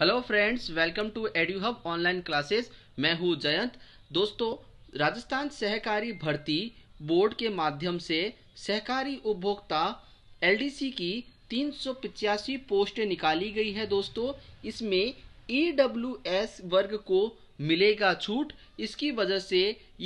hello friends welcome to एडियो hub online classes मैं हूं जयंत दोस्तों राजस्थान सहकारी भर्ती बोर्ड के माध्यम से सहकारी उपभोक्ता एलडीसी की तीन पोस्ट निकाली गई है दोस्तों इसमें ईडब्ल्यूएस e वर्ग को मिलेगा छूट इसकी वजह से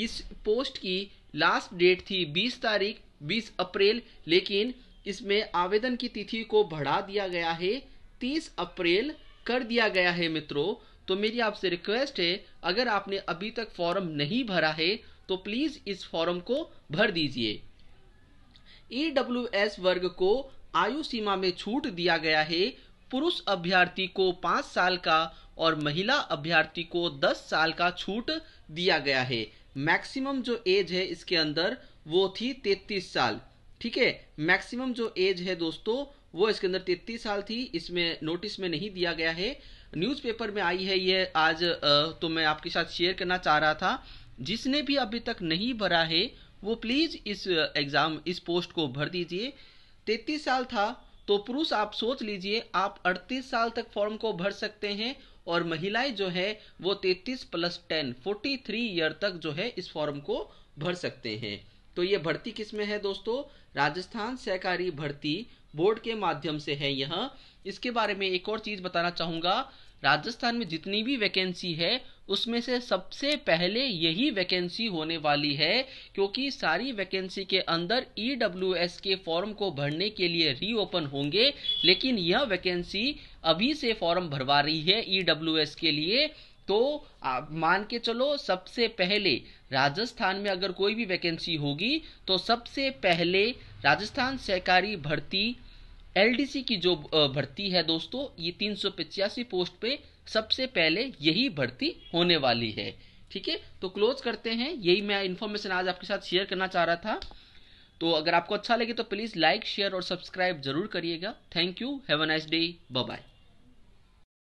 इस पोस्ट की लास्ट डेट थी 20 तारीख 20 अप्रैल लेकिन इसमें आवेदन की तिथि को बढ़ा दिया गया है तीस अप्रैल कर दिया गया है मित्रों तो मेरी आपसे रिक्वेस्ट है अगर आपने अभी तक फॉर्म नहीं भरा है तो प्लीज इस फॉर्म को भर दीजिए ईडब्ल्यूएस वर्ग को आयु सीमा में छूट दिया गया है पुरुष अभ्यर्थी को पांच साल का और महिला अभ्यर्थी को दस साल का छूट दिया गया है मैक्सिमम जो एज है इसके अंदर वो थी तैतीस साल ठीक है मैक्सिमम जो एज है दोस्तों वो इसके अंदर तैतीस साल थी इसमें नोटिस में नहीं दिया गया है न्यूज़पेपर में आई है ये आज तो मैं आपके साथ शेयर करना चाह रहा था जिसने भी अभी तक नहीं भरा है वो प्लीज़ इस एग्ज़ाम इस पोस्ट को भर दीजिए तैतीस साल था तो पुरुष आप सोच लीजिए आप 38 साल तक फॉर्म को भर सकते हैं और महिलाएं जो है वो 33 प्लस 10 43 ईयर तक जो है इस फॉर्म को भर सकते हैं तो ये भर्ती किस में है दोस्तों राजस्थान सहकारी भर्ती बोर्ड के माध्यम से है यह इसके बारे में एक और चीज़ बताना चाहूंगा राजस्थान में जितनी भी वैकेंसी है उसमें से सबसे पहले यही वैकेंसी होने वाली है क्योंकि सारी वैकेंसी के अंदर ई e के फॉर्म को भरने के लिए रीओपन होंगे लेकिन यह वैकेंसी अभी से फॉर्म भरवा रही है ई e के लिए तो आप मान के चलो सबसे पहले राजस्थान में अगर कोई भी वैकेंसी होगी तो सबसे पहले राजस्थान सहकारी भर्ती एलडीसी की जो भर्ती है दोस्तों ये तीन पोस्ट पे सबसे पहले यही भर्ती होने वाली है ठीक है तो क्लोज करते हैं यही मैं इन्फॉर्मेशन आज आपके साथ शेयर करना चाह रहा था तो अगर आपको अच्छा लगे तो प्लीज़ लाइक शेयर और सब्सक्राइब जरूर करिएगा thank you have a nice day bye